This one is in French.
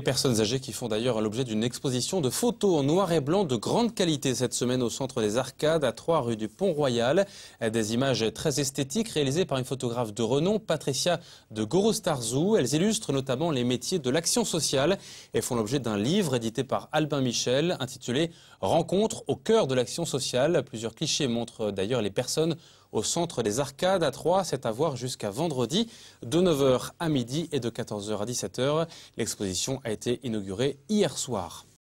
Les personnes âgées qui font d'ailleurs l'objet d'une exposition de photos en noir et blanc de grande qualité cette semaine au centre des Arcades à 3 rue du Pont-Royal. Des images très esthétiques réalisées par une photographe de renom, Patricia de Gorostarzou. Elles illustrent notamment les métiers de l'action sociale et font l'objet d'un livre édité par Albin Michel intitulé Rencontre au cœur de l'action sociale. Plusieurs clichés montrent d'ailleurs les personnes au centre des Arcades à Troyes. C'est à voir jusqu'à vendredi de 9h à midi et de 14h à 17h. L'exposition a été inaugurée hier soir.